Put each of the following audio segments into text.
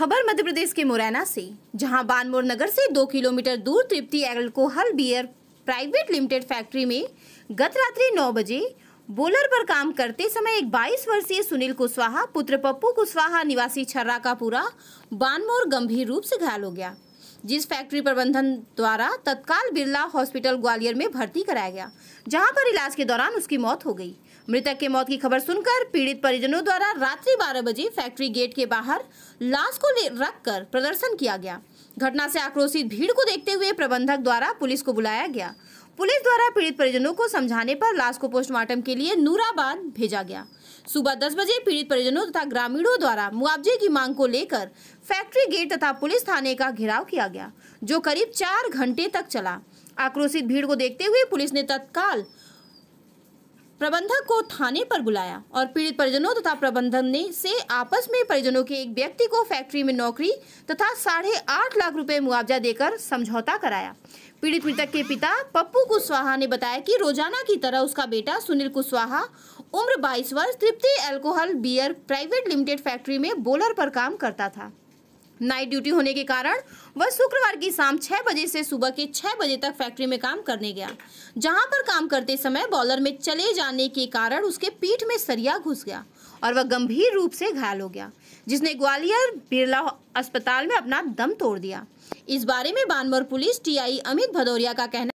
खबर मध्य प्रदेश के मुरैना से जहां बानमोर नगर से दो किलोमीटर दूर Tripti alcohol beer private limited factory में गत रात्रि नौ बजे बोलर पर काम करते समय एक 22 वर्षीय सुनील कुशवाहा पुत्र पप्पू कुशवाहा निवासी छर्रा का पूरा बानमोर गंभीर रूप से घायल हो गया जिस फैक्ट्री प्रबंधन द्वारा तत्काल बिरला हॉस्पिटल ग्वालियर में भर्ती कराया गया जहां पर इलाज के दौरान उसकी मौत हो गई मृतक के मौत की खबर सुनकर पीड़ित परिजनों द्वारा रात्रि बारह बजे फैक्ट्री गेट के बाहर लाश को रखकर प्रदर्शन किया गया घटना से आक्रोशित भीड़ को देखते हुए प्रबंधक द्वारा पुलिस को बुलाया गया पुलिस द्वारा पीड़ित परिजनों को समझाने पर लाश को पोस्टमार्टम के लिए नूराबाद भेजा गया सुबह दस बजे पीड़ित परिजनों तथा ग्रामीणों द्वारा मुआवजे की मांग को लेकर फैक्ट्री गेट तथा पुलिस थाने का घेराव किया गया जो करीब चार घंटे तक चला आक्रोशित भीड़ को देखते हुए पुलिस ने तत्काल प्रबंधक को थाने पर बुलाया और पीड़ित परिजनों तथा प्रबंधन ने से आपस में परिजनों के एक व्यक्ति को फैक्ट्री में नौकरी तथा साढ़े आठ लाख रुपए मुआवजा देकर समझौता कराया पीड़ित मृतक के पिता पप्पू कुशवाहा ने बताया कि रोजाना की तरह उसका बेटा सुनील कुशवाहा उम्र 22 वर्ष Tripti alcohol beer private limited factory में बोलर पर काम करता था नाइट ड्यूटी होने के कारण वह शुक्रवार की शाम छह बजे से सुबह के छह बजे तक फैक्ट्री में काम करने गया जहां पर काम करते समय बॉलर में चले जाने के कारण उसके पीठ में सरिया घुस गया और वह गंभीर रूप से घायल हो गया जिसने ग्वालियर बिरला अस्पताल में अपना दम तोड़ दिया इस बारे में बानवर पुलिस टीआई अमित भदौरिया का कहना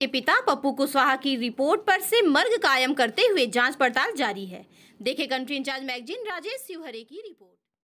के पिता पप्पू कुशवाहा की रिपोर्ट पर से मर्ग कायम करते हुए जांच पड़ताल जारी है देखे country incharge magazine Rajesh Shivhare की रिपोर्ट